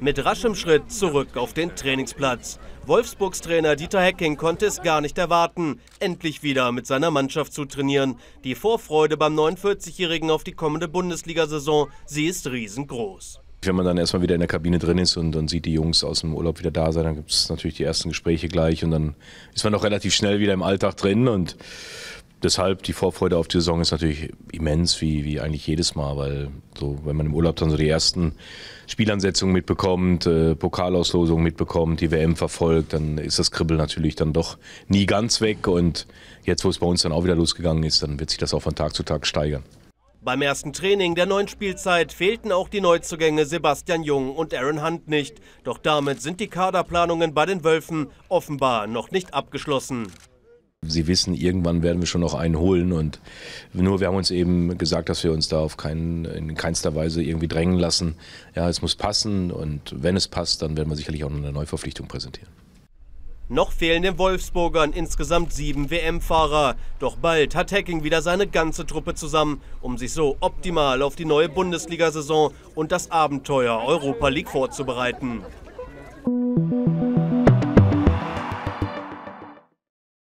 Mit raschem Schritt zurück auf den Trainingsplatz. Wolfsburgs Trainer Dieter Hecking konnte es gar nicht erwarten, endlich wieder mit seiner Mannschaft zu trainieren. Die Vorfreude beim 49-Jährigen auf die kommende Bundesliga-Saison, sie ist riesengroß. Wenn man dann erstmal wieder in der Kabine drin ist und dann sieht die Jungs aus dem Urlaub wieder da sein, dann gibt es natürlich die ersten Gespräche gleich und dann ist man doch relativ schnell wieder im Alltag drin und deshalb die Vorfreude auf die Saison ist natürlich immens, wie, wie eigentlich jedes Mal, weil so, wenn man im Urlaub dann so die ersten Spielansetzungen mitbekommt, äh, Pokalauslosungen mitbekommt, die WM verfolgt, dann ist das Kribbeln natürlich dann doch nie ganz weg. Und jetzt, wo es bei uns dann auch wieder losgegangen ist, dann wird sich das auch von Tag zu Tag steigern. Beim ersten Training der neuen Spielzeit fehlten auch die Neuzugänge Sebastian Jung und Aaron Hunt nicht. Doch damit sind die Kaderplanungen bei den Wölfen offenbar noch nicht abgeschlossen. Sie wissen, irgendwann werden wir schon noch einen holen. Und nur wir haben uns eben gesagt, dass wir uns da auf keinen, in keinster Weise irgendwie drängen lassen. Ja, es muss passen und wenn es passt, dann werden wir sicherlich auch noch eine Neuverpflichtung präsentieren. Noch fehlen den Wolfsburgern insgesamt sieben WM-Fahrer. Doch bald hat Hacking wieder seine ganze Truppe zusammen, um sich so optimal auf die neue Bundesliga-Saison und das Abenteuer Europa League vorzubereiten.